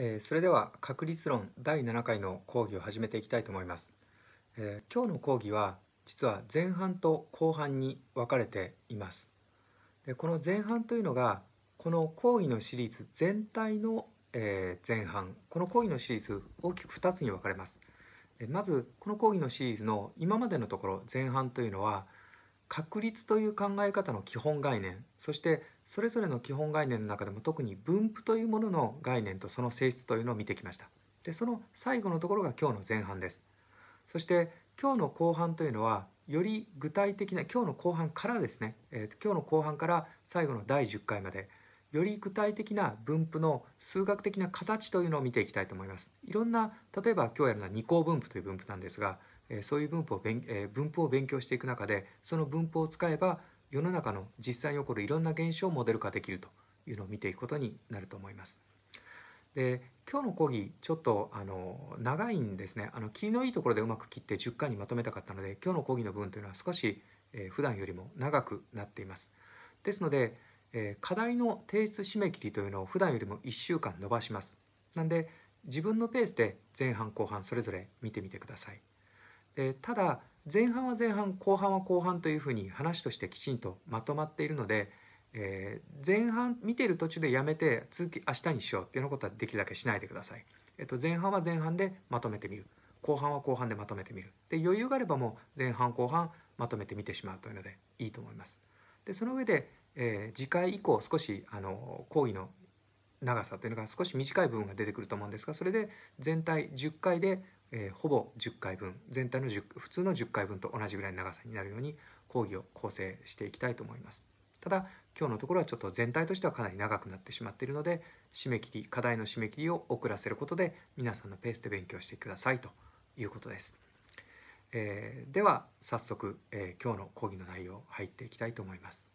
えー、それでは確率論第7回の講義を始めていきたいと思います、えー、今日の講義は実は前半と後半に分かれていますでこの前半というのがこの講義のシリーズ全体の、えー、前半この講義のシリーズ大きく2つに分かれますまずこの講義のシリーズの今までのところ前半というのは確率という考え方の基本概念そしてそれぞれの基本概念の中でも特に分布というものの概念とその性質というのを見てきましたでその最後のところが今日の前半ですそして今日の後半というのはより具体的な今日の後半からですね、えー、今日の後半から最後の第10回までより具体的な分布の数学的な形というのを見ていきたいと思いますいろんな例えば今日やるのは二項分布という分布なんですが、えー、そういう分布を勉、えー、分布を勉強していく中でその分布を使えば世の中の実際に起こるいろんな現象をモデル化できるというのを見ていくことになると思います。で今日の講義ちょっとあの長いんですねあの気のいいところでうまく切って10回にまとめたかったので今日の講義の部分というのは少し、えー、普段よりも長くなっています。ですので、えー、課題の提出締め切りというのを普段よりも1週間延ばします。なんで自分のペースで前半後半それぞれ見てみてください。でただ前半は前半後半は後半というふうに話としてきちんとまとまっているので、えー、前半見てる途中でやめて続き明日にしようっていうようなことはできるだけしないでください。えっと、前半は前半でまとめてみる後半は後半でまとめてみるで余裕があればもう前半後半まとめてみてしまうというのでいいと思います。でその上で、えー、次回以降少しあの講義の長さというのが少し短い部分が出てくると思うんですがそれで全体10回でえー、ほぼ10回分全体の10普通の10回分と同じぐらいの長さになるように講義を構成していきたいと思いますただ今日のところはちょっと全体としてはかなり長くなってしまっているので締め切り課題の締め切りを遅らせることで皆さんのペースで勉強してくださいということです、えー、では早速、えー、今日の講義の内容入っていきたいと思います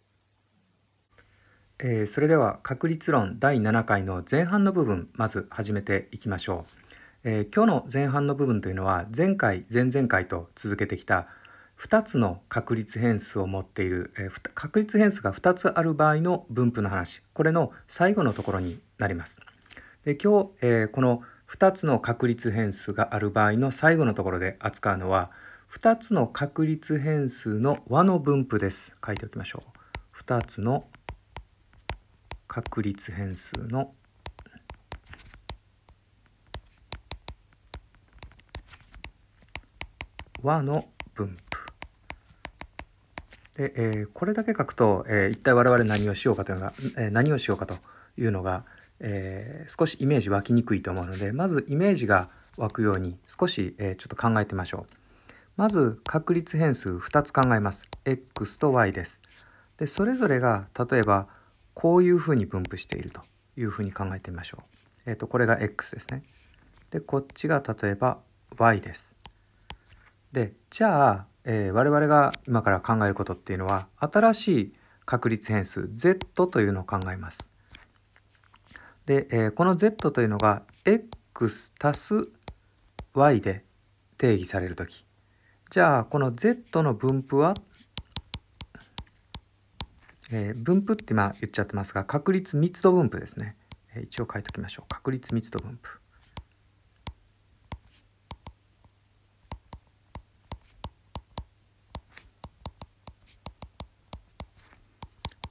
えー、それでは確率論第7回の前半の部分まず始めていきましょう。えー、今日の前半の部分というのは前回前々回と続けてきた2つの確率変数を持っている、えー、確率変数が2つある場合の分布の話これの最後のところになります。で今日、えー、この2つの確率変数がある場合の最後のところで扱うのは2つの確率変数の和の分布です。書いておきましょう。2つの確率変数の和の分布で、えー、これだけ書くと、えー、一体我々何をしようかというのが、えー、何をしようかというのが、え少しイメージ湧きにくいと思うのでまずイメージが湧くように少し、えちょっと考えてみましょう。まず確率変数2つ考えます。x と y です。でそれぞれが例えばこういうふうに分布しているというふうに考えてみましょう。えーとこれが x ですね。でこっちが例えば y です。でじゃあ、えー、我々が今から考えることっていうのは新しい確率変数 z というのを考えます。で、えー、この z というのが x 足す y で定義される時じゃあこの z の分布は、えー、分布って今言っちゃってますが確率密度分布ですね、え一応書いときましょう確率密度分布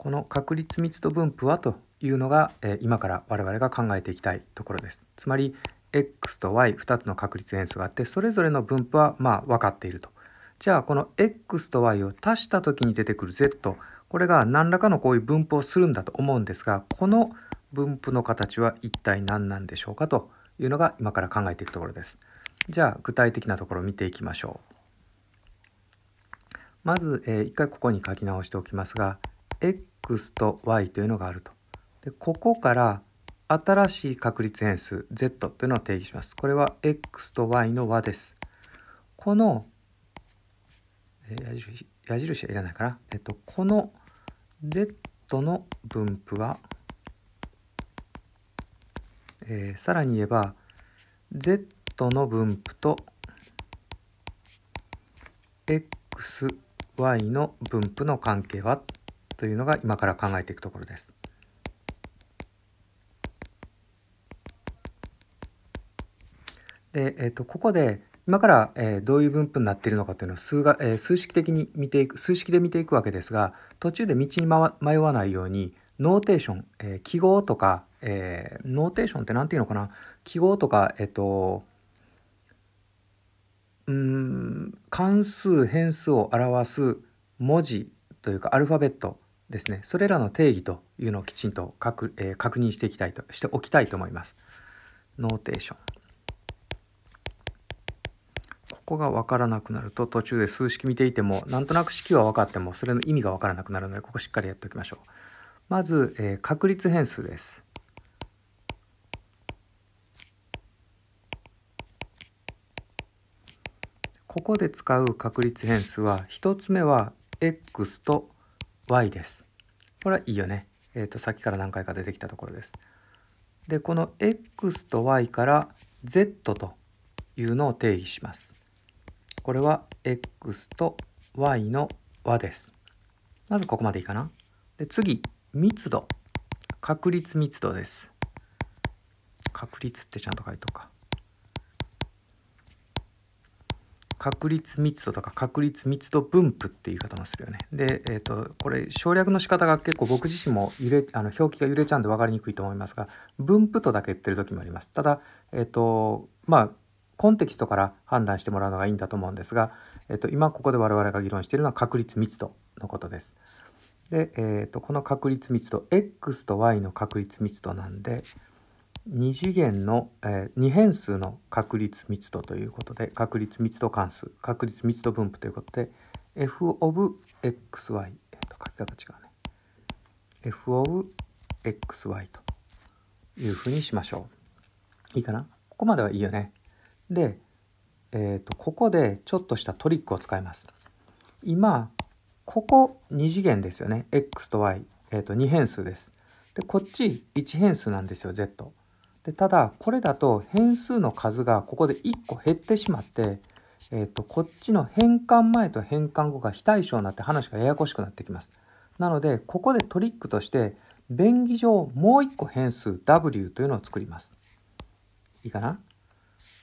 この確率密度分布はというのが、え今から我々が考えていきたいところです。つまり x と y2 つの確率変数があってそれぞれの分布はまあ分かっていると。じゃあこの x と y を足した時に出てくる z これが何らかのこういう分布をするんだと思うんですがこの分布の形は一体何なんでしょうかというのが今から考えていくところです。じゃあ具体的なところを見ていきましょう。まず、えー、一回ここに書き直しておきますが x と y というのがあると。でここから新しい確率変数 z というのを定義します。これは x と y の和です。この矢印矢印はいらないかな。えっと、この z の分布は、えー、さらに言えば z の分布と xy の分布の関係はというのが今から考えていくところです。で、えー、とここで今から、えどういう分布になっているのかというのを数が、え数式的に見ていく数式で見ていくわけですが途中で道に迷わないようにノーテーション、え記号とか、えノーテーションって何て言うのかな記号とかえっ、とうん関数変数を表す文字というかアルファベットですねそれらの定義というのをきちんと確,、えー、確認していきたいとしておきたいと思います。ノーテーションここが分からなくなると途中で数式見ていてもなんとなく式は分かってもそれの意味が分からなくなるのでここしっかりやっておきましょう。まず、えー、確率変数です。ここで使う確率変数は1つ目は x と y です。これはいいよね。えっ、ー、と、さっきから何回か出てきたところです。で、この x と y から z というのを定義します。これは x と y の和です。まずここまでいいかな。で、次、密度。確率密度です。確率ってちゃんと書いとくか。確率密度とか確率密度分布っていう言い方もするよね。で、えーと、これ省略の仕方が結構僕自身も揺れあの表記が揺れちゃうんで分かりにくいと思いますが分布とだけ言ってる時もあります。ただ、えーとまあ、コンテキストから判断してもらうのがいいんだと思うんですが、えーと、今ここで我々が議論しているのは確率密度のことです。で、えーとこの確率密度 x と y の確率密度なんで。2次元の、えー、2変数の確率密度ということで確率密度関数確率密度分布ということで f of xy、えっと、書き方違うね f of xy というふうにしましょういいかなここまではいいよねで、えーと、ここでちょっとしたトリックを使います今ここ2次元ですよね x と y、えーと、と2変数ですでこっち1変数なんですよ z でただこれだと変数の数がここで1個減ってしまって、えー、とこっちの変換前と変換後が非対称になって話がややこしくなってきます。なのでここでトリックとして便宜上もう1個変数 w というのを作ります。いいかな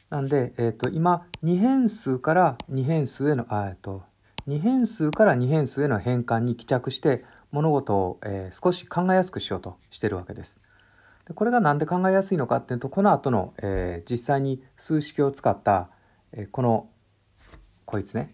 なんで、えー、と今2変数から2変数へのあ、えー、と2変数から2変数への変換に帰着して物事を、えー、少し考えやすくしようとしてるわけです。これが何で考えやすいのかっていうとこの後の、えー、実際に数式を使った、えー、このこいつね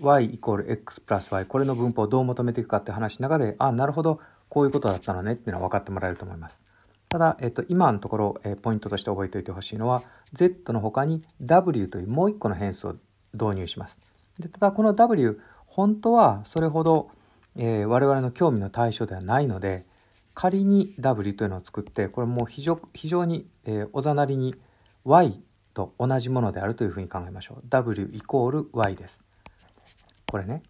y イコール x プラス y これの分布をどう求めていくかって話の中であなるほどこういうことだったのねっていうのは分かってもらえると思います。ただ、えっと、今のところ、えー、ポイントとして覚えておいてほしいのは z の他に w というもう一個の変数を導入します。でただこの w 本当はそれほど、えー、我々の興味の対象ではないので、仮に W というのを作ってこれも非常非常に、えー、おざなりに Y と同じものであるというふうに考えましょう。W イコール Y です。これね。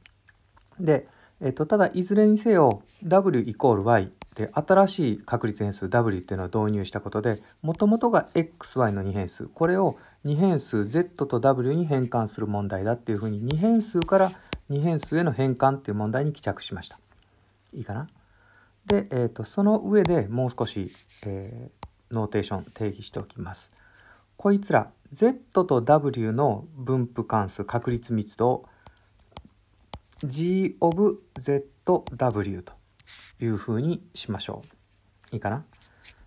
で、えっ、ー、と、ただいずれにせよ W イコール Y で新しい確率変数 W っていうのを導入したことでもともとが XY の2変数これを2変数 Z と W に変換する問題だっていうふうに2変数から2変数への変換っていう問題に帰着しました。いいかなで、えーと、その上でもう少し、えー、ノーテーション定義しておきます。こいつら Z と W の分布関数確率密度 G of ZW というふうにしましょう。いいかな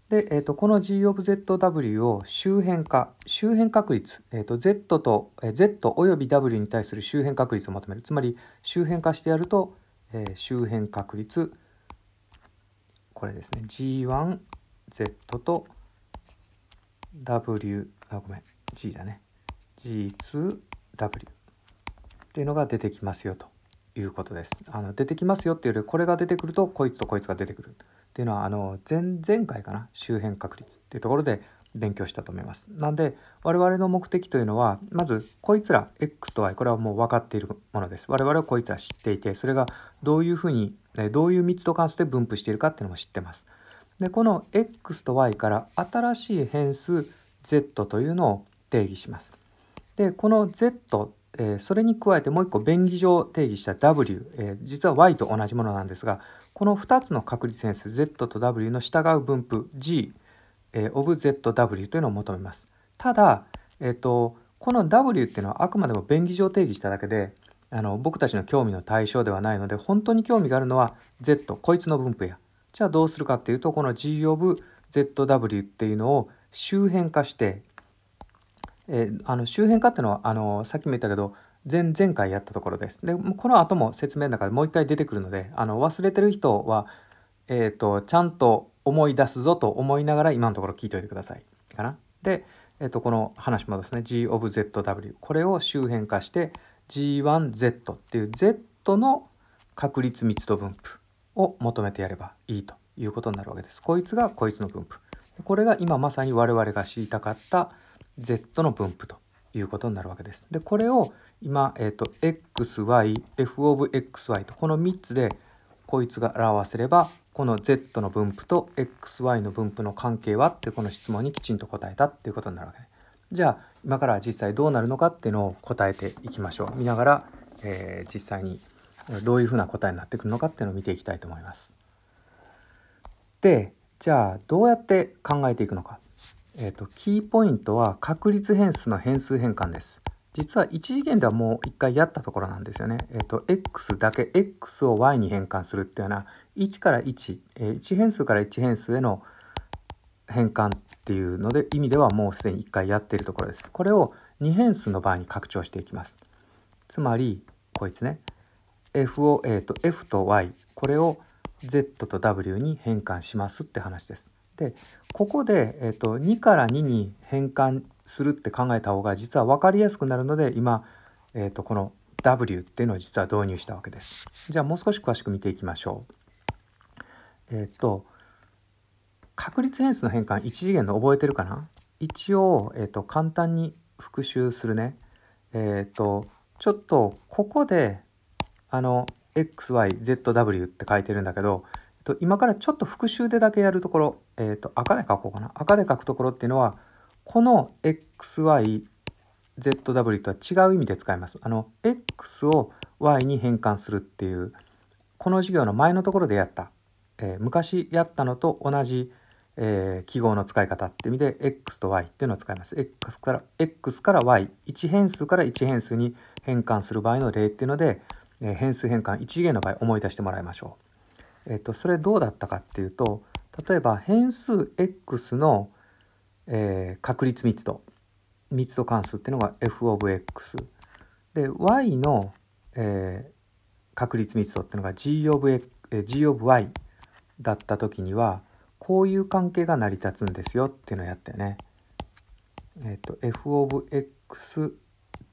で、えーと、この G of ZW を周辺化周辺確率、えーと、Z と、えー、Z および W に対する周辺確率を求めるつまり周辺化してやると、えー、周辺確率これですね G1Z と W あごめん G だね G2W っていうのが出てきますよということですあの出てきますよっていうよりこれが出てくるとこいつとこいつが出てくるっていうのはあの前前回かな周辺確率っていうところで勉強したと思います。なんで我々の目的というのはまずこいつら X と Y これはもう分かっているものです。我々はこいつら知っていてそれがどういうふうにどういう密度関数で分布しているかっていうのも知ってます。でこの X と Y から新しい変数 Z というのを定義します。でこの Z えそれに加えてもう一個便宜上定義した W、え実は Y と同じものなんですがこの2つの確率変数 Z と W の従う分布 G えー、ZW というのを求めます。ただ、えっ、と、この W っていうのはあくまでも便宜上定義しただけで、あの僕たちの興味の対象ではないので、本当に興味があるのは Z、こいつの分布や。じゃあどうするかっていうと、この G o ブ ZW っていうのを周辺化して、えー、あの周辺化っていうのはあのさっきも言ったけど前々回やったところです。でこの後も説明の中でもう一回出てくるのであの忘れてる人は、えーとちゃんと思い出すぞと思いながら今のところ聞いといてください。かな。で、えっと、この話もですね G of ZW これを周辺化して G1Z っていう Z の確率密度分布を求めてやればいいということになるわけです。こいつがこいつの分布。これが今まさに我々が知りたかった Z の分布ということになるわけです。で、これを今、えっ、と、XY、F of XY とこの3つでこいつが表せればこの Z の分布と XY の分布の関係はってこの質問にきちんと答えたっていうことになるわけね。じゃあ今から実際どうなるのかっていうのを答えていきましょう。見ながら、えー、実際にどういうふうな答えになってくるのかっていうのを見ていきたいと思います。でじゃあどうやって考えていくのか。えーとキーポイントは確率変数の変数変換です。実は1次元ではもう一回やったところなんですよね。えっ、ー、と、x だけ x を y に変換するっていうような1から1、えー、1変数から1変数への変換っていうので意味ではもうすでに1回やっているところです。これを2変数の場合に拡張していきます。つまりこいつね f を、えーと、f と y これを z と w に変換しますって話です。でここで、えーと2から2に変換するって考えた方が実は分かりやすくなるので今、えー、とこの W っていうのを実は導入したわけです。じゃあもう少し詳しく見ていきましょう。えっ、ー、と確率変数の変換1次元の覚えてるかな一応、えー、と簡単に復習するね。えっ、ー、とちょっとここであの XYZW って書いてるんだけど、と、今からちょっと復習でだけやるところ、えっと、赤で書こうかな赤で書くところっていうのはこの XYZW とは違う意味で使います。あの X を Y に変換するっていうこの授業の前のところでやった、えー、昔やったのと同じ、えー、記号の使い方って意味で X と Y っていうのを使います。X から X から Y1 変数から1変数に変換する場合の例っていうので、えー、変数変換1次元の場合思い出してもらいましょう。えっと、それどうだったかっていうと例えば変数 x のえー、確率密度密度関数っていうのが f of x で y の、えー、確率密度っていうのが g of, x、え g of y だった時にはこういう関係が成り立つんですよっていうのをやったよね。えっ、ー、と f of x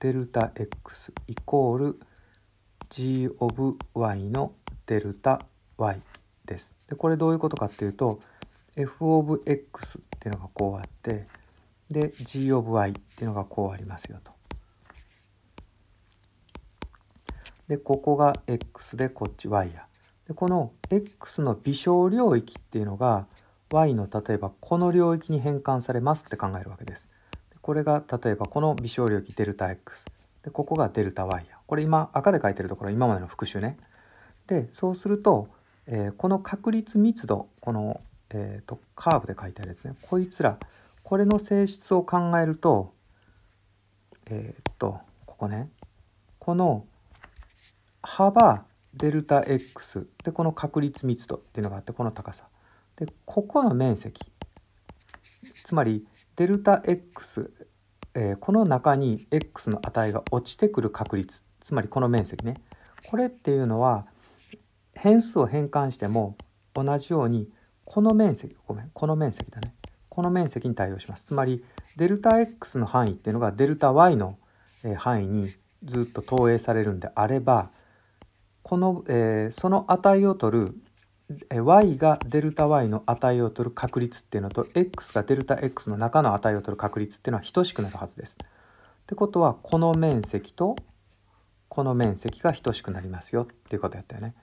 デルタ x イコール g of y のデルタ y です。でこれどういうことかっていうと f of x っていうのがこうあってで G of i っていうのがこうありますよと。でここが x でこっち y や。でこの x の微小領域っていうのが y の例えばこの領域に変換されますって考えるわけです。でこれが例えばこの微小領域デルタ x でここがデルタ y や。これ今赤で書いてるところ今までの復習ね。でそうすると、えー、この確率密度このえーと、カーブで書いてあるですねこいつらこれの性質を考えるとえっ、とここねこの幅デルタ x でこの確率密度っていうのがあってこの高さでここの面積つまりデルタ x、えー、この中に x の値が落ちてくる確率つまりこの面積ねこれっていうのは変数を変換しても同じようにこの面積ごめんこの面積だねこの面積に対応しますつまりデルタ x の範囲っていうのがデルタ y の範囲にずっと投影されるんであればこの、えー、その値を取る y がデルタ y の値を取る確率っていうのと x がデルタ x の中の値を取る確率っていうのは等しくなるはずです。ってことはこの面積とこの面積が等しくなりますよっていうことやったよね。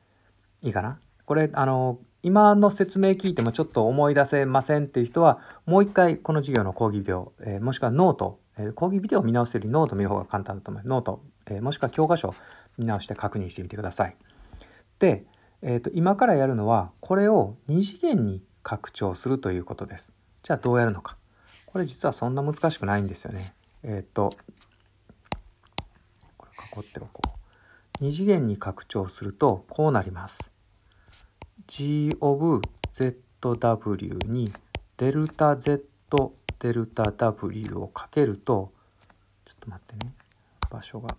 いいかなこれあの今の説明聞いてもちょっと思い出せませんっていう人はもう一回この授業の講義ビデオ、えー、もしくはノート、えー、講義ビデオを見直すよりノート見る方が簡単だと思いますノート、えー、もしくは教科書見直して確認してみてください。で、えーと、と今からやるのはこれを2次元に拡張するということです。じゃあどうやるのか。これ実はそんな難しくないんですよね。えっ、ー、とこれ囲っておこう。2次元に拡張するとこうなります。G of ZW にデルタ Z デルタ W をかけるとちょっと待ってね場所が。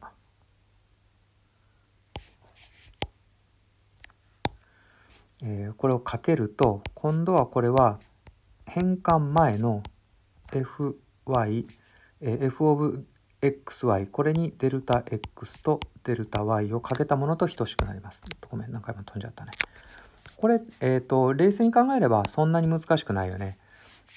えこれをかけると今度はこれは変換前の FY、え F of XY これにデルタ X とデルタ Y をかけたものと等しくなります。ごめん何回も飛んじゃったね。これ、えーと、冷静に考えればそんなに難しくないよね。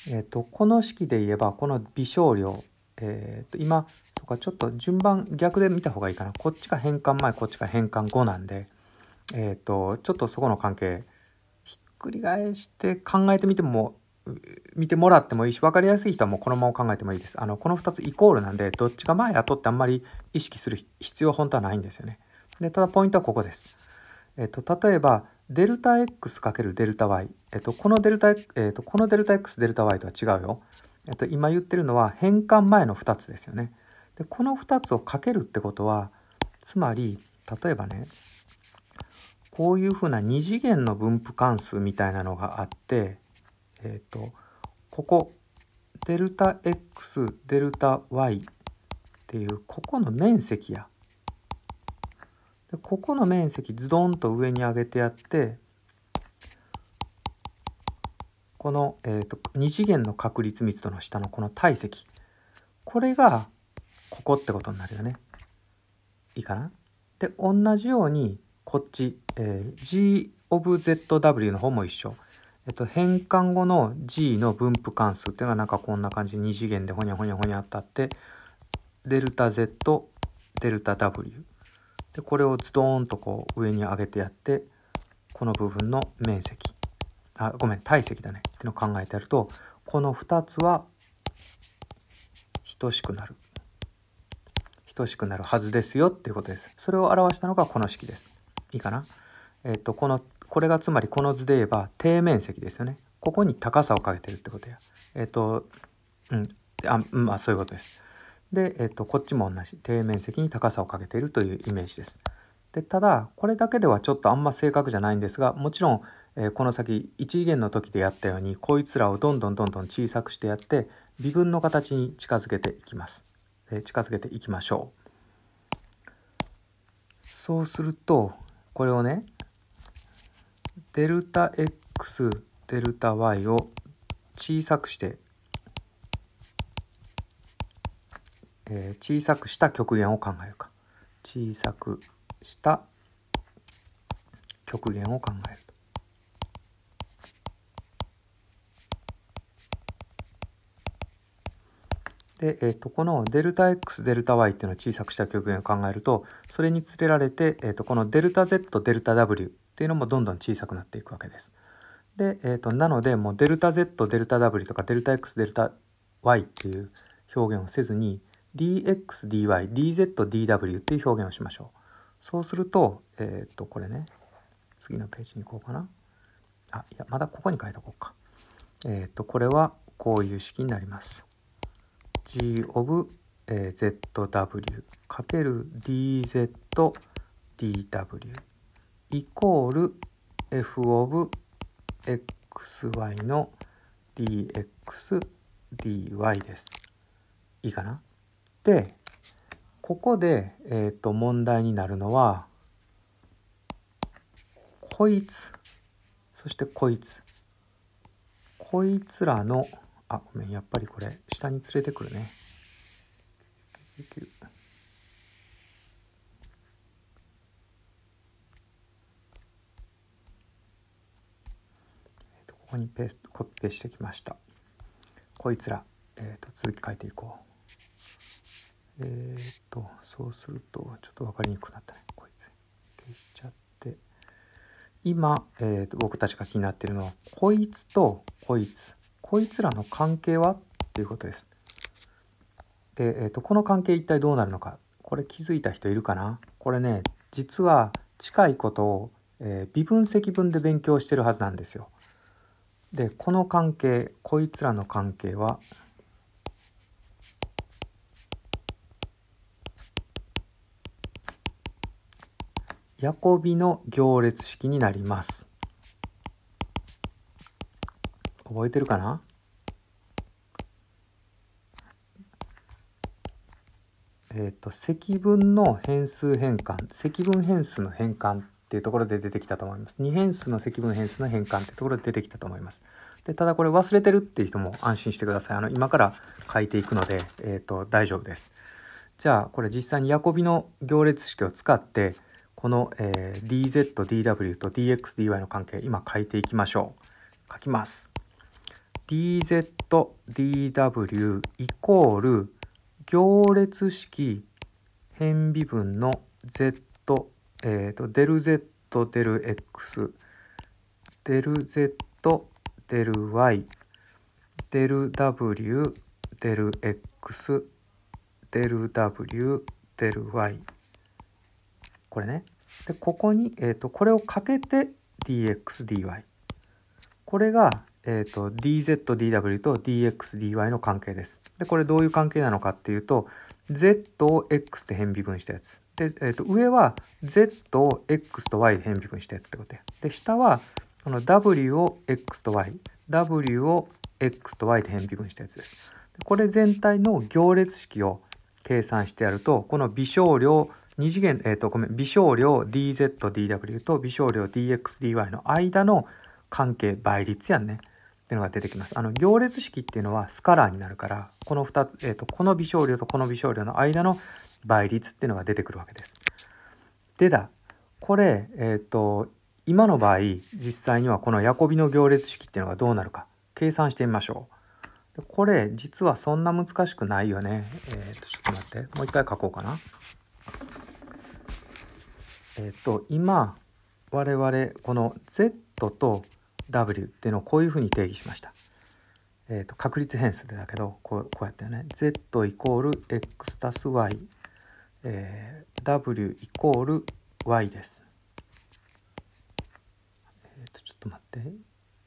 えーと、この式で言えばこの微小量、えーと、今とかちょっと順番逆で見た方がいいかなこっちが変換前こっちが変換後なんで、えー、とちょっとそこの関係ひっくり返して考えてみても見てもらってもいいし分かりやすい人はもうこのまま考えてもいいです。あのこの2つイコールなんでどっちが前やとってあんまり意識する必要本当はないんですよね。でただポイントはここです。えっと、例えばデルタ x かけるデルタ y、えっと、このデルタ、えっと、このデルタ x デルタ y とは違うよ。えっと、今言ってるのは変換前の2つですよね。で、この2つをかけるってことは、つまり、例えばね、こういうふうな2次元の分布関数みたいなのがあって、えっ、と、ここ、デルタ x、デルタ y っていう、ここの面積や、ここの面積ズドンと上に上げてやってこの、えーと、2次元の確率密度の下のこの体積これがここってことになるよね。いいかなで同じようにこっち、えー、G of ZW の方も一緒。えっと、変換後の G の分布関数っていうのはなんかこんな感じで2次元でほにゃほにゃほにゃ当たってデルタ Z デルタ W でこれをズドーンとこう上に上げてやってこの部分の面積あごめん体積だねっていうのを考えてやるとこの2つは等しくなる等しくなるはずですよっていうことです。それを表したのがこの式です。いいかなえっとこのこれがつまりこの図で言えば底面積ですよね。ここに高さをかけてるってことや。えっとうんあまあそういうことです。で、えっと、こっちも同じ底面積に高さをかけているというイメージです。でただこれだけではちょっとあんま正確じゃないんですがもちろん、えー、この先1次元の時でやったようにこいつらをどんどんどんどん小さくしてやって微分の形に近づけていきます。近づけていきましょう。そうするとこれをねデルタ x デルタ y を小さくしてえー、小さくした極限を考えるか小さくした極限を考えると。で、えー、とこのデルタ x デルタ y っていうのを小さくした極限を考えるとそれにつれられて、えー、とこのデルタ z デルタ w っていうのもどんどん小さくなっていくわけです。で、えー、となのでもうデルタ z デルタ w とかデルタ x デルタ y っていう表現をせずに dx、dy、dz、dw っていう表現をしましょう。そうすると、えー、っと、これね、次のページに行こうかな。あ、いや、まだここに書いとこうか。えー、っと、これはこういう式になります。g of、えー、zw かける dz、dw イコール f of xy の dx、dy です。いいかなでここで、えっ、ー、と問題になるのはこいつそしてこいつこいつらのあごめんやっぱりこれ下に連れてくるね。ここにペーストコピペしてきました。こいつら、えーと続き書いていこう。えー、っとそうするとちょっと分かりにくくなったねこいつ消しちゃって今、えーっと、僕たちが気になってるのはこいつとこいつこいつらの関係はっていうことですで、えーっと、この関係一体どうなるのかこれ気づいた人いるかなこれね実は近いことを、えー、微分積分で勉強してるはずなんですよでこの関係こいつらの関係はヤコビの行列式になります。覚えてるかなえっ、ー、と積分の変数変換積分変数の変換っていうところで出てきたと思います2変数の積分変数の変換っていうところで出てきたと思いますでただこれ忘れてるっていう人も安心してくださいあの今から書いていくので、えーと大丈夫ですじゃあこれ実際にヤコビの行列式を使ってこの、えー、DZDW と DXDY の関係今書いていきましょう書きます DZDW イコール行列式変微分の Z えっ、ー、とデル Z デル X デル Z デル Y デル W デル X デル W デル Y これねでここに、えーと、これをかけて dxdy これが、えーと、と dzdw と dxdy の関係ですでこれどういう関係なのかっていうと z を x で変微分したやつで、えーと、上は z を x と y で変微分したやつってことやで下はこの w を x と yw を x と y で変微分したやつですでこれ全体の行列式を計算してやるとこの微小量2次元、えっ、ー、と、ごめん、微小量 DZDW と微小量 DXDY の間の関係倍率やんね。っていうのが出てきます。あの、行列式っていうのはスカラーになるから、この2つ、えっ、ー、と、この微小量とこの微小量の間の倍率っていうのが出てくるわけです。でだ、これ、えっ、ー、と、今の場合、実際にはこのヤコビの行列式っていうのがどうなるか、計算してみましょう。これ、実はそんな難しくないよね。えっ、ー、と、ちょっと待って。もう一回書こうかな。えっ、ー、と今我々この Z と W っていうのをこういうふうに定義しました。えーと、確率変数でだけどこうこうやってね Z イコール X 足す Y、えー、W イコール Y です。えっ、ー、とちょっと待って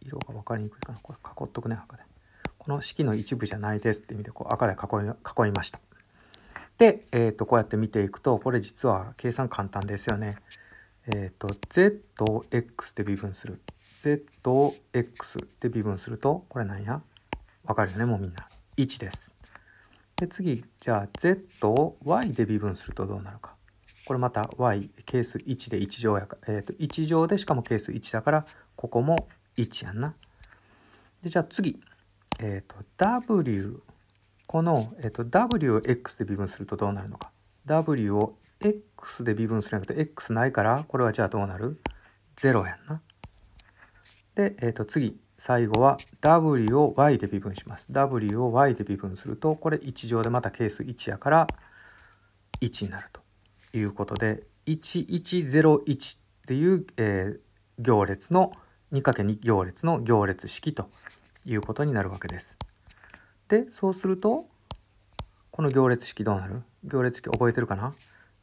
色が分かりにくいかなこれ囲っとくね赤で。この式の一部じゃないですって意味でこう赤で囲い囲いました。で、えー、とこうやって見ていくとこれ実は計算簡単ですよね。えっ、ー、と z を x で微分する z を x で微分するとこれなんやわかるよねもうみんな1です。で次じゃあ z を y で微分するとどうなるかこれまた y 係数1で1乗やか、えー、と1乗でしかも係数1だからここも1やんな。でじゃあ次、えっ、ー、と w この、えっと、W を X で微分するとどうなるのか。W を X で微分するんやけど、X ないから、これはじゃあどうなる ?0 やんな。で、えっと、次、最後は W を Y で微分します。W を Y で微分すると、これ1乗でまた係数1やから、1になるということで、1101っていう、えー、行列の 2×2 行列の行列式ということになるわけです。でそうするとこの行列式どうなる行列式覚えてるかな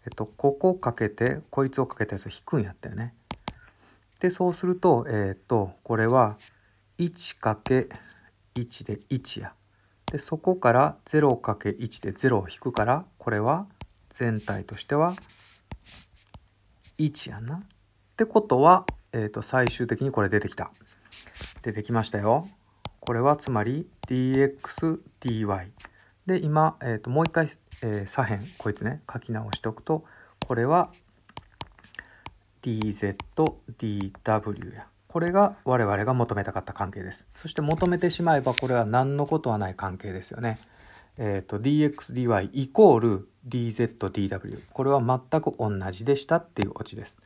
えっとここかけてこいつをかけたやつを引くんやったよね。でそうするとえー、っとこれは 1×1 で1や。でそこから 0×1 で0を引くからこれは全体としては1やな。ってことは、えー、と最終的にこれ出てきた。出てきましたよ。これはつまり dxdy。で、今、えー、ともう一回、えー、左辺、こいつね、書き直しておくと、これは dzdw や。これが我々が求めたかった関係です。そして求めてしまえばこれは何のことはない関係ですよね。えっ、ー、と dxdy イコール dzdw これは全く同じでしたっていうオチです。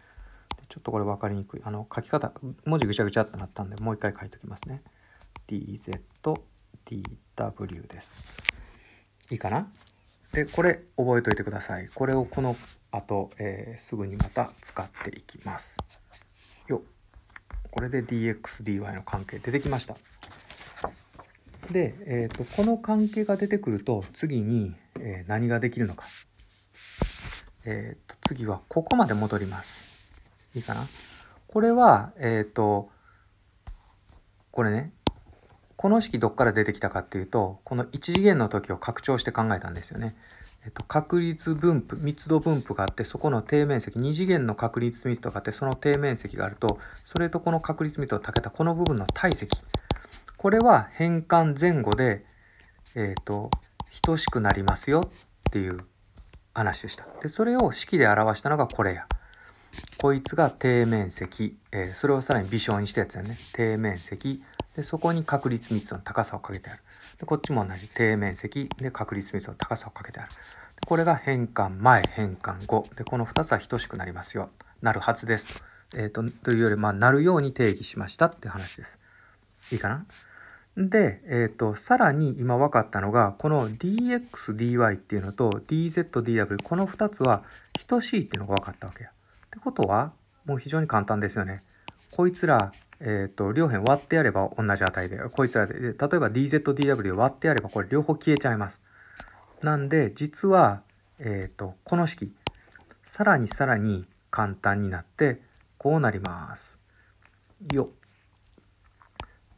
ちょっとこれ分かりにくい。あの書き方文字ぐちゃぐちゃってなったんでもう一回書いときますね。dzdw です。いいかなでこれ覚えといてください。これをこの後、えー、すぐにまた使っていきます。よこれで dxdy の関係出てきました。で、えーと、この関係が出てくると次に、えー、何ができるのか。えーと、と次はここまで戻ります。いいかなこれは、えっ、ー、と、これね、この式どっから出てきたかっていうとこの1次元の時を拡張して考えたんですよね。えっと、確率分布密度分布があってそこの底面積二次元の確率密度があってその底面積があるとそれとこの確率密度をかけたこの部分の体積これは変換前後で、えっと等しくなりますよっていう話でした。でそれを式で表したのがこれや。こいつが底面積、えー、それをさらに微小にしたやつやね底面積でそこに確率密度の高さをかけてあるでこっちも同じ底面積で確率密度の高さをかけてあるこれが変換前変換後でこの2つは等しくなりますよなるはずです、えーと、というよりまあなるように定義しましたって話ですいいかなで、えーと、とさらに今分かったのがこの dxdy っていうのと dzdw この2つは等しいっていうのが分かったわけやってことはもう非常に簡単ですよねこいつらえっ、ー、と、両辺割ってやれば同じ値で、こいつらで、例えば DZDW 割ってやればこれ両方消えちゃいます。なんで、実は、えっ、ー、と、この式、さらにさらに簡単になって、こうなります。よ。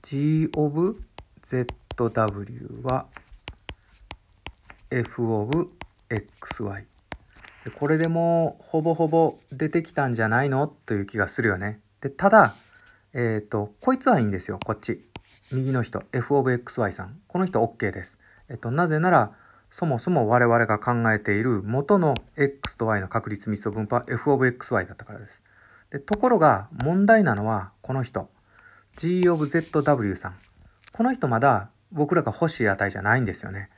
g of zw は f of xy。これでもうほぼほぼ出てきたんじゃないのという気がするよね。で、ただ、えっ、ー、と、こいつはいいんですよ、こっち。右の人、f of xy さん。この人 OK です。えっ、ー、と、なぜなら、そもそも我々が考えている元の x と y の確率密度分布は f of xy だったからです。で、ところが問題なのはこの人、g of zw さん。この人まだ僕らが欲しい値じゃないんですよね。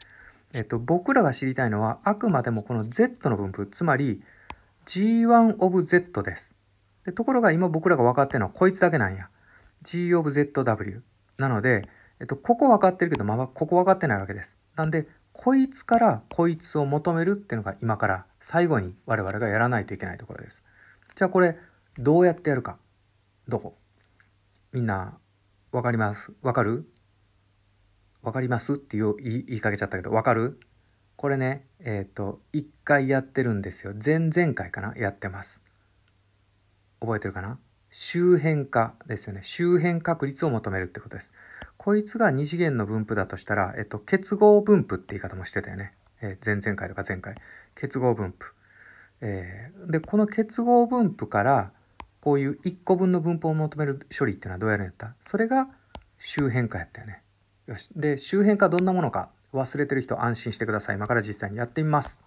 えっと、僕らが知りたいのはあくまでもこの z の分布、つまり g1 of z です。で、ところが今僕らが分かってるのはこいつだけなんや。G of ZW。なので、えっと、ここ分かってるけど、まあ、ここ分かってないわけです。なんで、こいつからこいつを求めるっていうのが今から最後に我々がやらないといけないところです。じゃあこれ、どうやってやるか。どこみんな、分かります分かる分かりますって言いかけちゃったけど、分かるこれね、えっ、ー、と、一回やってるんですよ。前々回かなやってます。覚えてるかな周辺化ですよね。周辺確率を求めるってことです。こいつが2次元の分布だとしたら、えっと、結合分布って言い方もしてたよね。えー、前々回とか前回。結合分布。えー、で、この結合分布から、こういう1個分の分布を求める処理っていうのはどうやるんやったそれが周辺化やったよね。よし。で、周辺化どんなものか忘れてる人安心してください。今から実際にやってみます。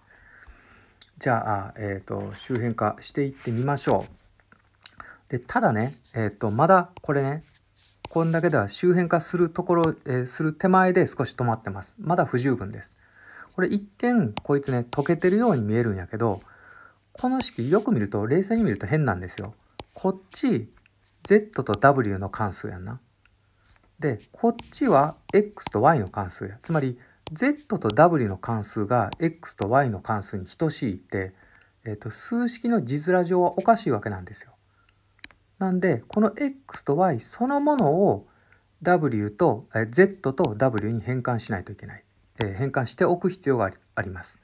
じゃあ、えっ、ー、と、周辺化していってみましょう。でただね、えーと、まだこれねこんだけでは周辺化するところ、えー、する手前で少し止まってますまだ不十分ですこれ一見こいつね溶けてるように見えるんやけどこの式よく見ると冷静に見ると変なんですよこっち Z と W の関数やんなでこっちは X と Y の関数やつまり Z と W の関数が X と Y の関数に等しいって、えーと数式の字面上はおかしいわけなんですよなんでこの x と y そのものを w と z と w に変換しないといけない、えー、変換しておく必要があります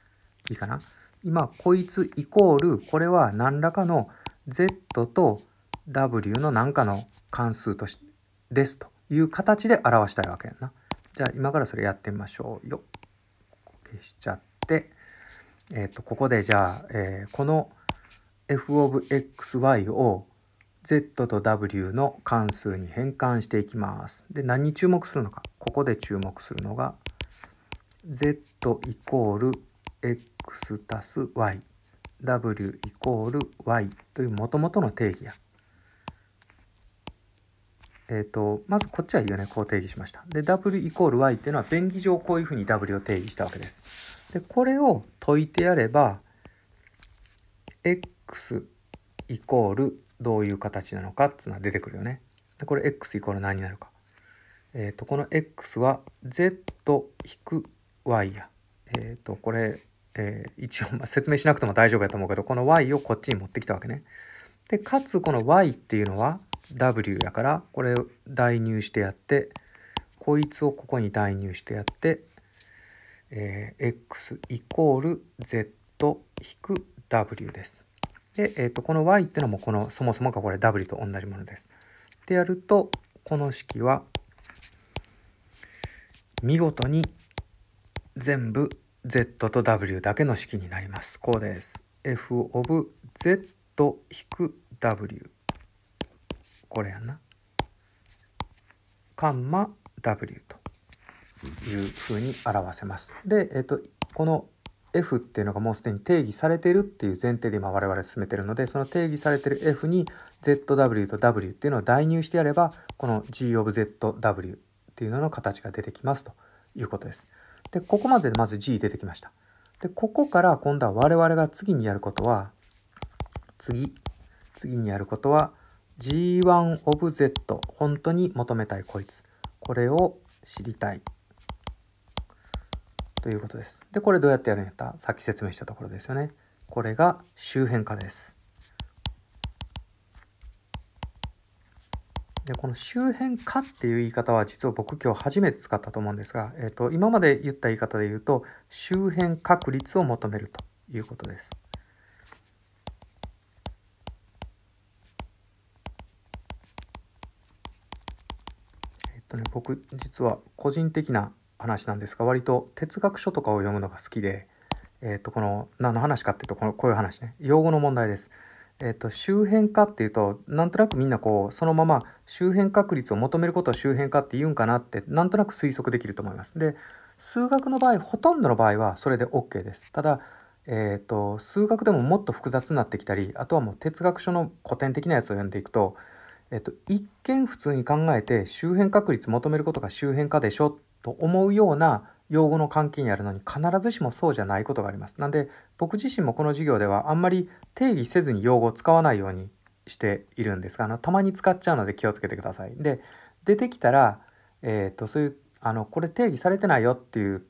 いいかな今こいつイコールこれは何らかの z と w の何かの関数としですという形で表したいわけやなじゃあ今からそれやってみましょうよ消しちゃってえっ、とここでじゃあ、えー、この f of xy を Z と W の関数に変換していきます。で、何に注目するのか。ここで注目するのが、Z イコール X たす Y、W イコール Y というもともとの定義や。えっ、ー、と、まずこっちはいよね、こう定義しました。で、W イコール Y っていうのは、便宜上こういうふうに W を定義したわけです。で、これを解いてやれば、X イコールどういう形なのかっつうのは出てくるよね。でこれ x イコール何になるか。えっ、ー、とこの x は z-y や。えっ、ー、とこれ、えー、一応まあ説明しなくても大丈夫やと思うけどこの y をこっちに持ってきたわけね。でかつこの y っていうのは w やからこれを代入してやってこいつをここに代入してやって、えー、x イコール z-w です。で、えー、とこの y ってのもこのそもそもがこれ w と同じものです。でやるとこの式は見事に全部 z と w だけの式になります。こうです。f of z-w これやな。カンマ w というふうに表せます。で、えっと、この F っていうのがもうすでに定義されてるっていう前提で今我々進めてるのでその定義されてる F に ZW と W っていうのを代入してやればこの G of ZW っていうのの形が出てきますということです。でここまででまず G 出てきました。でここから今度は我々が次にやることは次次にやることは G1 of Z 本当に求めたいこいつこれを知りたいということです。で、これどうやってやるんやったさっき説明したところですよね。これが周辺化です。でこの周辺化っていう言い方は実は僕今日初めて使ったと思うんですが、えー、と今まで言った言い方で言うと周辺確率を求めるということです。えっ、ー、とね、僕実は個人的な話なんですが割と哲学書とかを読むのが好きで、えー、とこの何の話かっていうとこのこういう話ね用語の問題です。えー、と周辺化っていうとなんとなくみんなこうそのまま周辺確率を求めることを周辺化って言うんかなってなんとなく推測できると思います。で数学の場合ほとんどの場合はそれで OK です。ただえーと、数学でももっと複雑になってきたりあとはもう哲学書の古典的なやつを読んでいくと,、えーと、と一見普通に考えて周辺確率求めることが周辺化でしょっと思うような用語の関係にあるのに必ずしもそうじゃないことがあります。なんで僕自身もこの授業ではあんまり定義せずに用語を使わないようにしているんですがあのたまに使っちゃうので気をつけてください。で出てきたら、えーと、とそういうあのこれ定義されてないよっていう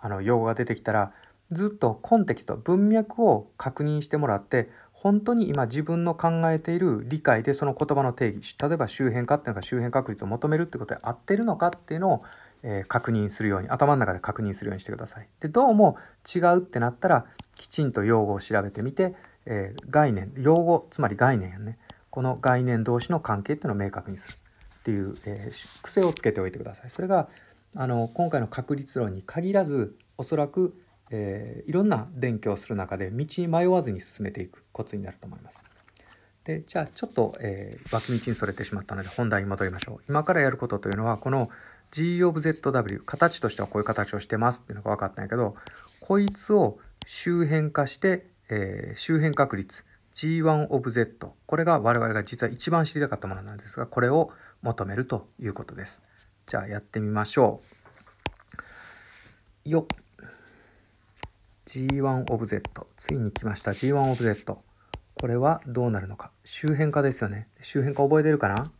あの用語が出てきたらずっとコンテキスト文脈を確認してもらって本当に今自分の考えている理解でその言葉の定義例えば周辺化っていうのが周辺確率を求めるってことで合ってるのかっていうのをえー、確認するように頭の中で確認するようにしてください。でどうも違うってなったらきちんと用語を調べてみて、えー、概念用語つまり概念やねこの概念同士の関係っていうのを明確にするっていう、えー、癖をつけておいてください。それがあの今回の確率論に限らずおそらく、えいろんな勉強をする中で道に迷わずに進めていくコツになると思います。でじゃあちょっと、えー、脇道にそれてしまったので本題に戻りましょう。今からやることというのはこの「G of ZW 形としてはこういう形をしてますっていうのが分かったんやけどこいつを周辺化して、えー、周辺確率 G1 of Z これが我々が実は一番知りたかったものなんですがこれを求めるということです。じゃあやってみましょう。よっ G1 of Z ついに来ました G1 of Z これはどうなるのか周辺化ですよね周辺化覚えてるかな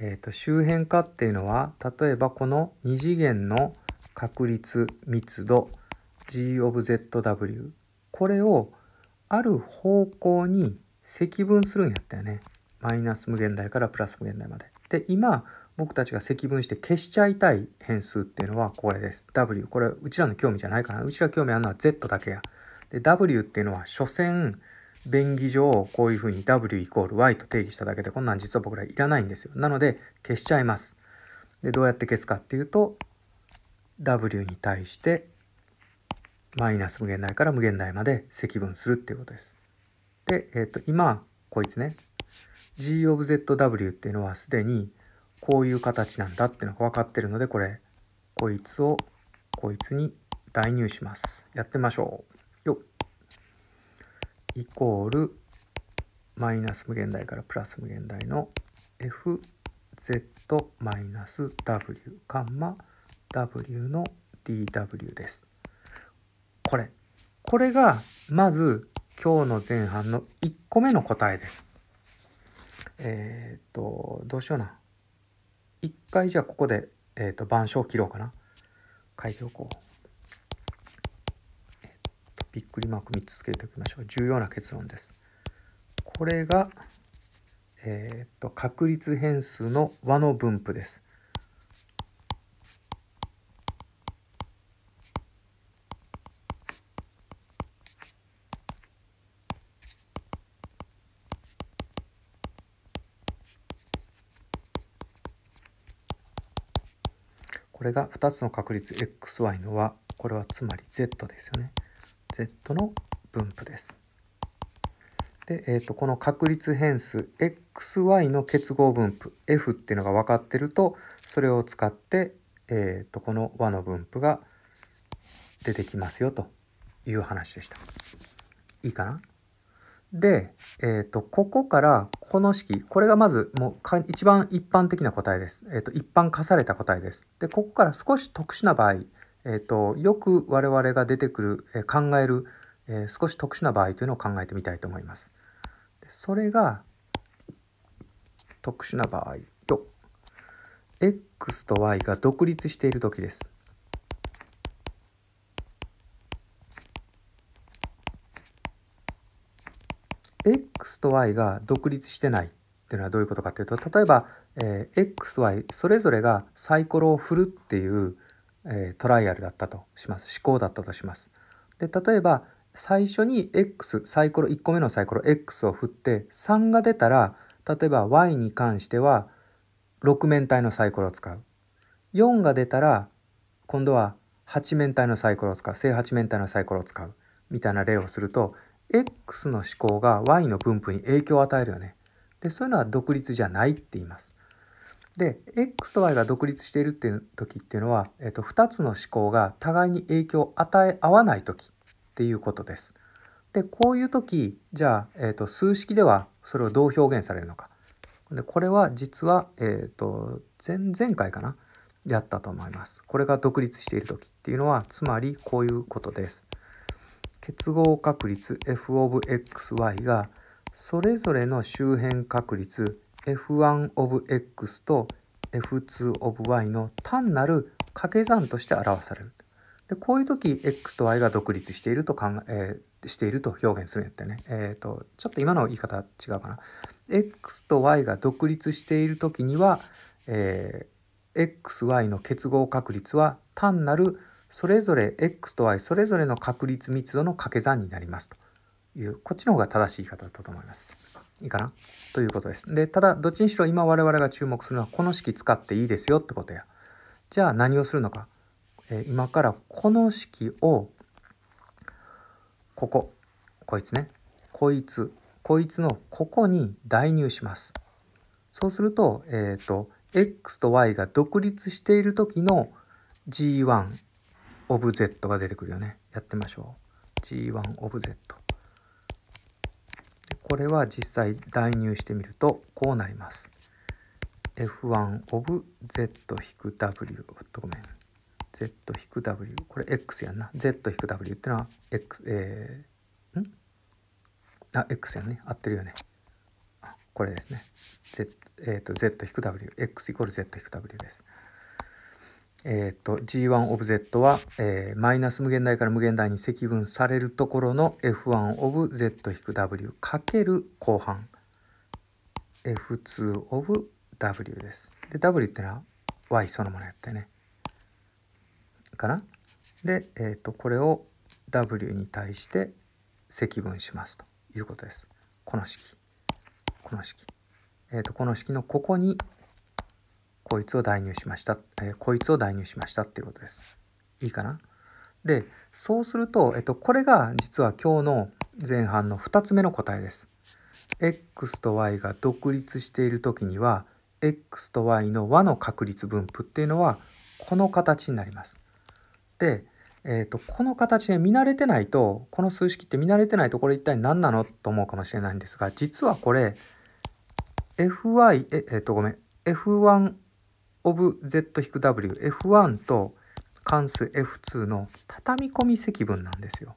えーと、周辺化っていうのは例えばこの2次元の確率密度 g of zw これをある方向に積分するんやったよね。マイナス無限大からプラス無限大まで。で今僕たちが積分して消しちゃいたい変数っていうのはこれです。w これうちらの興味じゃないかな。うちら興味あるのは z だけや。で w っていうのは所詮便宜上こういうふうに W イコール Y と定義しただけでこんなん実は僕らいらないんですよ。なので消しちゃいます。でどうやって消すかっていうと W に対してマイナス無限大から無限大まで積分するっていうことです。で、えー、と今こいつね G of ZW っていうのはすでにこういう形なんだっていうのが分かってるのでこれこいつをこいつに代入します。やってみましょう。イコールマイナス無限大からプラス無限大の fz マイナス w カンマ w の dw です。これ。これがまず今日の前半の1個目の答えです。えー、っと、どうしような。一回じゃあここで、えー、っと、板書を切ろうかな。書いておこう。びっくりマーク3つつけておきましょう重要な結論ですこれが、えー、っと確率変数の和の分布ですこれが2つの確率 xy の和これはつまり z ですよね Z の分布です。で、えー、とこの確率変数 xy の結合分布 f っていうのが分かってるとそれを使って、えー、とこの和の分布が出てきますよという話でした。いいかなで、えー、とここからこの式これがまずもうか一番一般的な答えです、えー、と一般化された答えです。でここから少し特殊な場合えーと、よく我々が出てくる、え考える、えー、少し特殊な場合というのを考えてみたいと思います。それが特殊な場合と x と y が独立している時です。x と y が独立してないっていうのはどういうことかというと例えば、えー、xy それぞれがサイコロを振るっていうえトライアルだったとします。思考だったとします。で、例えば、最初に X、サイコロ、1個目のサイコロ X を振って、3が出たら、例えば Y に関しては、6面体のサイコロを使う。4が出たら、今度は8面体のサイコロを使う。正8面体のサイコロを使う。みたいな例をすると、X の思考が Y の分布に影響を与えるよね。で、そういうのは独立じゃないって言います。で X と Y が独立しているっていう時っていうのは、えっと、2つの思考が互いに影響を与え合わない時っていうことです。でこういう時じゃあ、えっと、数式ではそれをどう表現されるのか。でこれは実は、えっと、前々回かなやったと思います。これが独立している時っていうのはつまりこういうことです。結合確率 f of xy がそれぞれの周辺確率 f1 of x と f2 of y の単なる掛け算として表される。でこういう時 x と y が独立していると考えー、していると表現するんやったよね。えっ、ー、とちょっと今の言い方違うかな。x と y が独立している時には、えー、xy の結合確率は単なるそれぞれ x と y それぞれの確率密度の掛け算になりますというこっちの方が正しい言い方だったと思います。いいかなということです。で、ただ、どっちにしろ今我々が注目するのは、この式使っていいですよってことや。じゃあ何をするのか。えー、今からこの式を、ここ、こいつね、こいつ、こいつのここに代入します。そうすると、えっ、ー、と、x と y が独立している時の g1 オブ z が出てくるよね。やってみましょう。g1 オブ z。これは実際代入してみるとこうなります。f1 of z-w ごめん z-w これ x やんな z-w ってのは x えー、んあ x やんね合ってるよねこれですね z,、えーと、と z-w x イコール z-w ですえっ、ー、と G1 オブ Z は、えー、マイナス無限大から無限大に積分されるところの F1 オブ Z-W かける後半 F2 オブ W です。で W ってのは Y そのものやってね。かなで、えっ、ー、とこれを W に対して積分しますということです。この式。この式。えっ、とこの式のここにこいつを代入しました、えー、こいつを代入しましたっていうことです。いいかなでそうすると、えっと、これが実は今日の前半の2つ目の答えです。x と y が独立している時には x と y の和の確率分布っていうのはこの形になります。で、えっと、この形で見慣れてないとこの数式って見慣れてないとこれ一体何なのと思うかもしれないんですが実はこれ fy ええっ、とごめん f1 ofz-wf1 と関数 f2 の畳み込み積分なんですよ。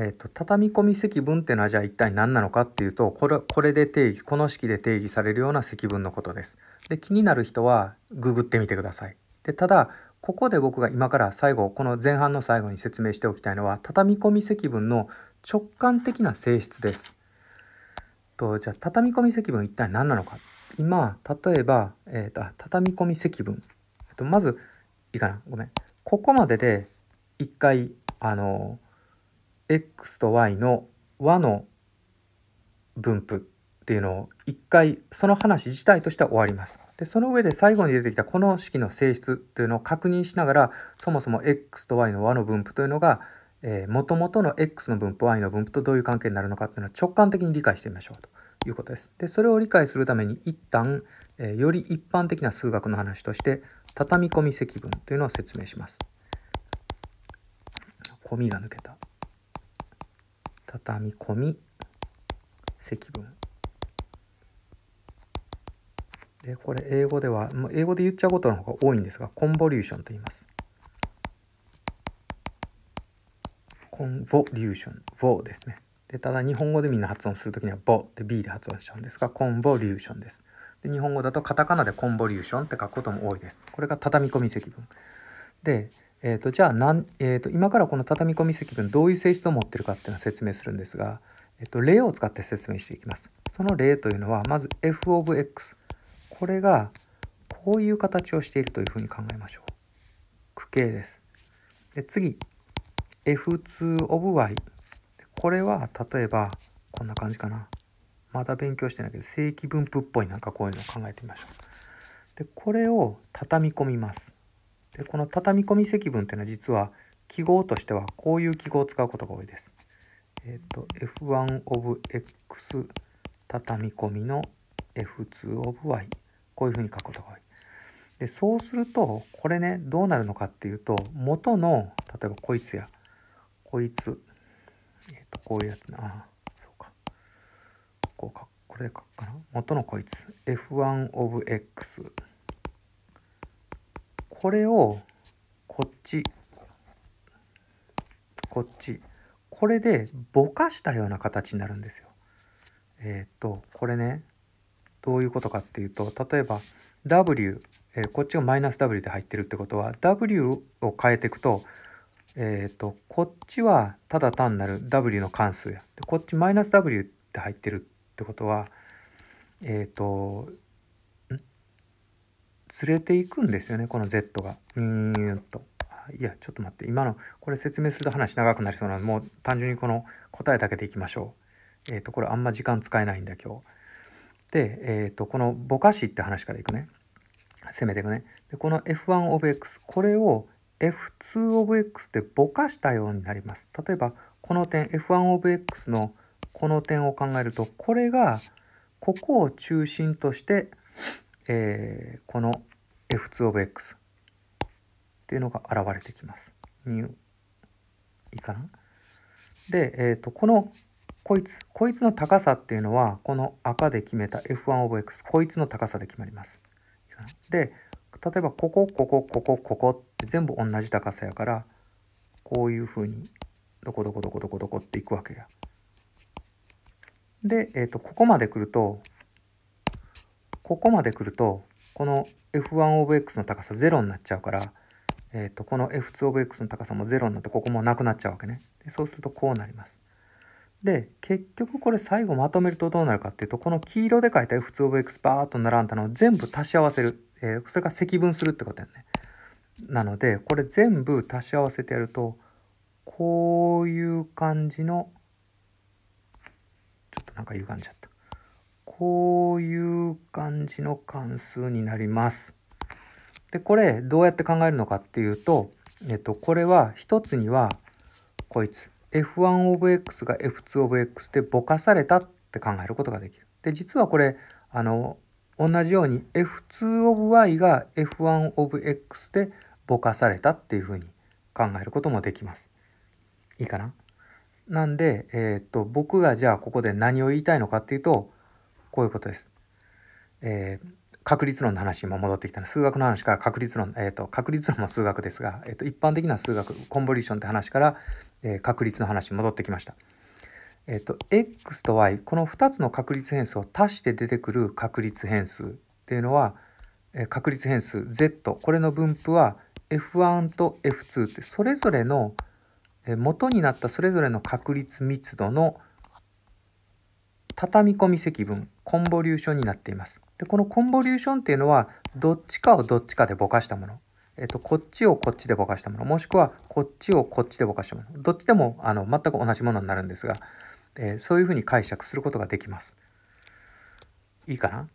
えーと、畳み込み積分っていうのはじゃあ一体何なのかっていうとこれこれで定義この式で定義されるような積分のことです。で気になる人はググってみてください。でただここで僕が今から最後この前半の最後に説明しておきたいのは畳み込み積分の直感的な性質です。とじゃあ畳み込み積分一体何なのか今例えば、えーと、畳み込み積分、えっと、とまずいいかなごめんここまでで一回あの x と y の和の分布っていうのを一回その話自体としては終わります。でその上で最後に出てきたこの式の性質というのを確認しながらそもそも x と y の和の分布というのがえともとの x の分布 y の分布とどういう関係になるのかっていうのは直感的に理解してみましょうということです。でそれを理解するために一旦、えー、より一般的な数学の話として畳み込み積分というのを説明します。込みが抜けた畳み込み積分でこれ英語では英語で言っちゃうことの方が多いんですがコンボリューションと言います。コンボリューション、ボですね。で、ただ日本語でみんな発音する時にはボって B で発音しちゃうんですが、コンボリューションです。で、日本語だとカタカナでコンボリューションって書くことも多いです。これが畳み込み積分。で、えーと、じゃあなん、えーと、今からこの畳み込み積分どういう性質を持ってるかっていうのを説明するんですが、えーと、と例を使って説明していきます。その例というのはまず f of x これがこういう形をしているというふうに考えましょう。区形です。で次 F2 of Y これは例えばこんな感じかなまだ勉強してないけど正規分布っぽいなんかこういうのを考えてみましょうでこれを畳み込みますでこの畳み込み積分っていうのは実は記号としてはこういう記号を使うことが多いですえっ、ー、と F1 of X 畳み込みの F2 of Y こういうふうに書くことが多いでそうするとこれねどうなるのかっていうと元の例えばこいつやこいつ、えっ、ー、と、こういうやつな。そうか。こうか、これで書くかな。元のこいつ。f1 of x。これを、こっち。こっち。これで、ぼかしたような形になるんですよ。えっ、ー、と、これね、どういうことかっていうと、例えば、w、えー、こっちがマイナス w で入ってるってことは、w を変えていくと、えっ、ー、と、こっちはただ単なる W の関数や。でこっちマイナス W って入ってるってことは、えっ、ー、と、連れていくんですよね、この Z が。うーんと。いや、ちょっと待って。今の、これ説明すると話長くなりそうなので、もう単純にこの答えだけでいきましょう。えっ、ー、と、これあんま時間使えないんだ、今日。で、えっ、と、このぼかしって話からいくね。攻めていくね。で、この F1 of X、これを F2 of x でぼかしたようになります。例えばこの点 F1 of x のこの点を考えるとこれがここを中心として、えー、この F2 of x っていうのが現れてきます。いいかなで、えーと、このこいつこいつの高さっていうのはこの赤で決めた F1 of x こいつの高さで決まります。で例えばここここここここって全部同じ高さやからこういうふうにどこどこどこどこどこっていくわけや。で、えーと、ここまで来るとここまで来るとこの f1 of x の高さ0になっちゃうから、えーと、この f2 of x の高さも0になってここもなくなっちゃうわけね。でそうするとこうなります。で結局これ最後まとめるとどうなるかっていうとこの黄色で書いた f2 of x バーと並んだのを全部足し合わせるえそれが積分するってことやね。なのでこれ全部足し合わせてやるとこういう感じのちょっとなんか歪んじゃったこういう感じの関数になります。でこれどうやって考えるのかっていうと、えっと、これは一つにはこいつ f1 of x が f2 of x でぼかされたって考えることができる。で実はこれあの同じように f2 of y が f1 of x でぼかされたっていうふうに考えることもできます。いいかななんで、えー、っと、僕がじゃあここで何を言いたいのかっていうと、こういうことです。えー、確率論の話にも戻ってきた数学の話から確率論、えーと、と確率論も数学ですが、えーと、と一般的な数学コンボリューションって話から、えー、確率の話に戻ってきました。えっと、x と y この2つの確率変数を足して出てくる確率変数っていうのは、え確率変数 z これの分布は f1 と f2 ってそれぞれの、え元になったそれぞれの確率密度の畳み込み積分コンボリューションになっています。でこのコンボリューションっていうのはどっちかをどっちかでぼかしたもの。えっと、こっちをこっちでぼかしたものもしくはこっちをこっちでぼかしたものどっちでもあの全く同じものになるんですがえー、そういうふうに解釈することができます。いいかなっ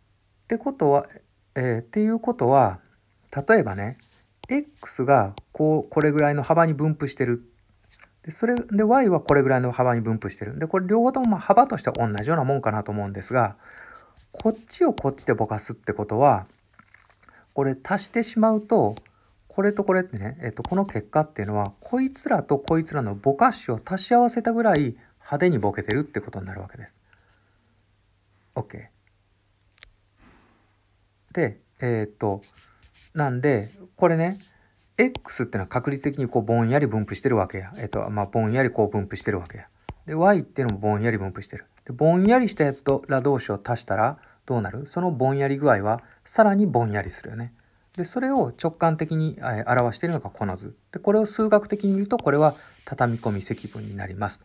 てことは、えー、っていうことは例えばね x がこうこれぐらいの幅に分布してるでそれで y はこれぐらいの幅に分布してるでこれ両方ともま幅としては同じようなもんかなと思うんですがこっちをこっちでぼかすってことはこれ足してしまうとこれとこれってね、えっと、この結果っていうのはこいつらとこいつらのぼかしを足し合わせたぐらい派手にボケてるってことになるわけです。OK。で、えー、っと、なんで、これね、X ってのは確率的にこうぼんやり分布してるわけや。えっと、まあ、ぼんやりこう分布してるわけや。で、Y っていうのもぼんやり分布してる。で、ぼんやりしたやつとら同士を足したらどうなるそのぼんやり具合はさらにぼんやりするよね。で、それを直感的に表しているのがこの図。で、これを数学的に見ると、これは畳み込み積分になります。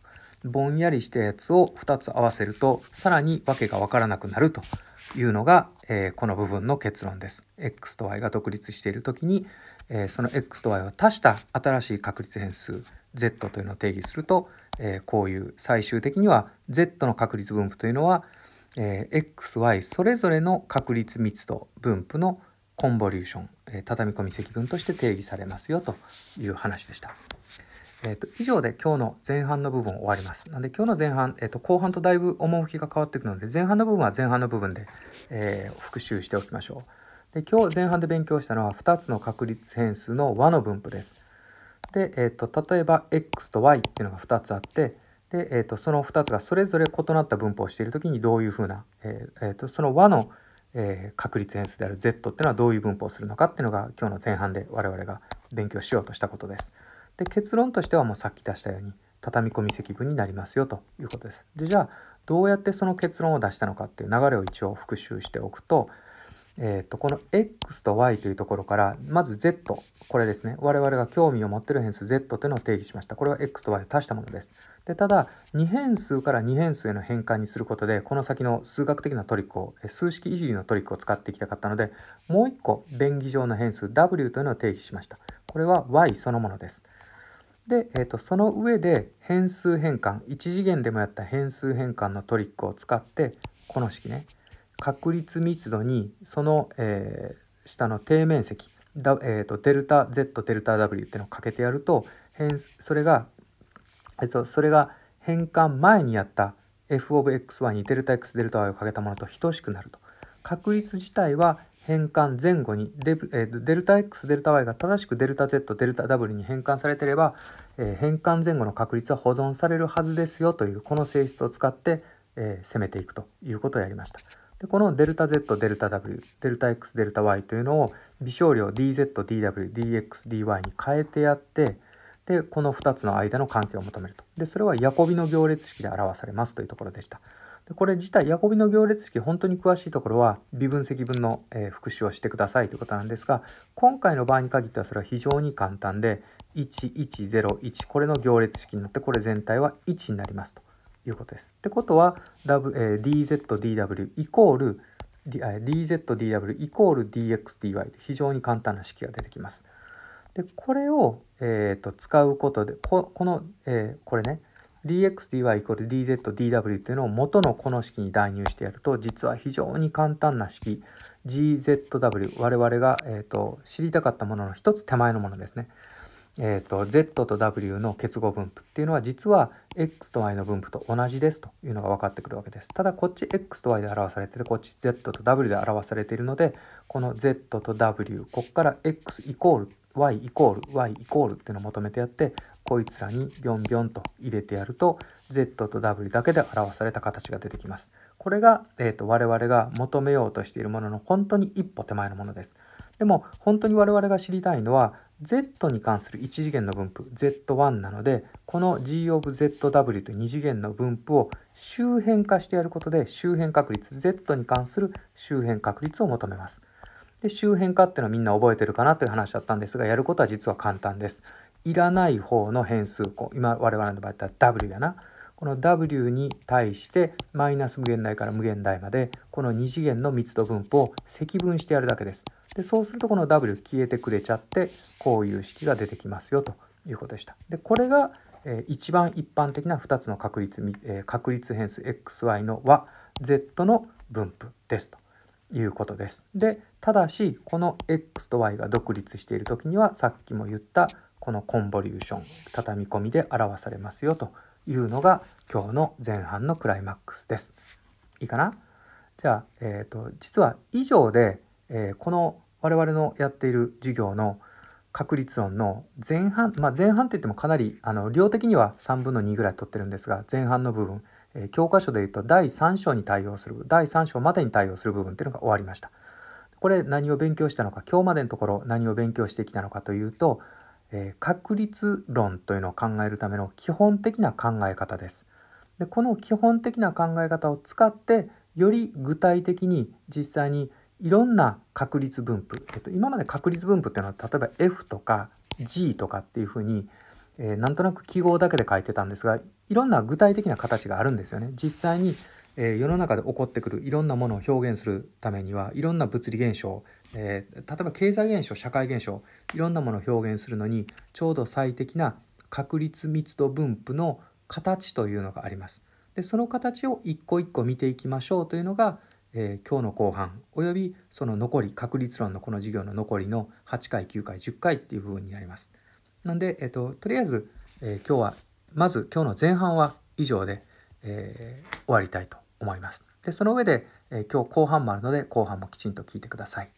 ぼんやりしたやつを2つ合わせるとさらに訳が分からなくなるというのが、えー、この部分の結論です。x と y が独立している時に、えー、その x と y を足した新しい確率変数 z というのを定義すると、えー、こういう最終的には z の確率分布というのは、え xy それぞれの確率密度分布のコンボリューション、え畳み込み積分として定義されますよという話でした。えっ、ー、と、以上で今日の前半の部分終わります。なので今日の前半、えっ、ー、と、後半とだいぶ趣が変わってくるので、前半の部分は前半の部分で、えー、復習しておきましょう。で、今日前半で勉強したのは2つの確率変数の和の分布です。で、えっ、と、例えば x と y っていうのが2つあって、で、えっ、と、その2つがそれぞれ異なった分布をしているときにどういうふうな、えっ、と、その和のえー、確率変数である Z っていうのはどういう分布をするのかっていうのが今日の前半で我々が勉強しようとしたことです。で結論としてはもうさっき出したように畳み込み積分になりますよということです。でじゃあどうやってその結論を出したのかっていう流れを一応復習しておくと,、えー、とこの x と y というところからまず z これですね我々が興味を持ってる変数 z というのを定義しましたこれは x と y を足したものです。でただ2変数から2変数への変換にすることでこの先の数学的なトリックを数式いじりのトリックを使っていきたかったのでもう1個便宜上の変数 w というのを定義しました。これは y そのものです。で、えーと、その上で変数変換1次元でもやった変数変換のトリックを使ってこの式ね確率密度にその、えー、下の底面積だ、えーと、デルタ Z デルタ W っていうのをかけてやると変それが、えーと、とそれが変換前にやった f of xy にデルタ x デルタ y をかけたものと等しくなると。確率自体は変換前後にデ,、えー、デルタ X、デルタ Y が正しくデルタ Z、デルタ W に変換されてれば、えー、変換前後の確率は保存されるはずですよというこの性質を使って、えー、攻めていくということをやりました。でこのデルタ Z、デルタ W、デルタ X、デルタ Y というのを微小量 DZ、DW、DX、DY に変えてやって、でこの2つの間の関係を求めるとでそれはヤコビの行列式で表されますというところでした。これ自体、ヤコビの行列式、本当に詳しいところは、微分積分の、え復習をしてくださいということなんですが、今回の場合に限ってはそれは非常に簡単で、1101、これの行列式になって、これ全体は1になりますということです。ってことは、w え dzdw イコール、dzdw イコール dxdy で非常に簡単な式が出てきます。で、これを、えーと、と使うことで、ここの、えー、これね、dxdy イコール dzdw っていうのを元のこの式に代入してやると実は非常に簡単な式 gzw 我々が、えーと、知りたかったものの一つ手前のものですね。えーと、と z と w の結合分布っていうのは実は x と y の分布と同じですというのが分かってくるわけです。ただこっち x と y で表されててこっち z と w で表されているのでこの z と w こっから x イコール y イコール y イコールっていうのを求めてやってこいつらにビョンビョンと入れてやると Z と W だけで表された形が出てきます。これが、えーと、我々が求めようとしているものの本当に一歩手前のものです。でも本当に我々が知りたいのは Z に関する1次元の分布 Z1 なのでこの G of ZW という2次元の分布を周辺化してやることで周辺確率 Z に関する周辺確率を求めます。で周辺化っていうのはみんな覚えてるかなという話だったんですがやることは実は簡単です。いらない方の変数項今我々の場合だったら W やなこの W に対してマイナス無限大から無限大までこの2次元の密度分布を積分してやるだけです。でそうするとこの W 消えてくれちゃってこういう式が出てきますよということでした。でこれが、えー、一番一般的な2つの確率、えー、確率変数 xy の和 z の分布ですということです。でただしこの x と y が独立している時にはさっきも言った「このコンボリューション畳み込みで表されますよというのが今日の前半のクライマックスです。いいかなじゃあ、えーと、実は以上で、えー、この我々のやっている授業の確率論の前半、まあ、前半って言ってもかなりあの量的には3分の2ぐらい取ってるんですが前半の部分、えー、教科書でいうと第3章に対応する第3章までに対応する部分っていうのが終わりました。これ何を勉強したのか今日までのところ何を勉強してきたのかというとえ確率論というのを考えるための基本的な考え方です。でこの基本的な考え方を使ってより具体的に実際にいろんな確率分布、えっと、今まで確率分布っていうのは例えば F とか G とかっていうふうに、えー、なんとなく記号だけで書いてたんですがいろんな具体的な形があるんですよね。実際に、えー、世の中で起こってくるいろんなものを表現するためにはいろんな物理現象えー、例えば経済現象社会現象いろんなものを表現するのにちょうど最適な確率密度分布の形というのがあります。でその形を一個一個見ていきましょうというのが、えー、今日の後半およびその残り確率論のこの授業の残りの8回9回10回っていう部分になります。なんで、えーと、とりあえず、えー、今日はまず今日の前半は以上で、えー、終わりたいと思います。でその上で、え今日後半もあるので後半もきちんと聞いてください。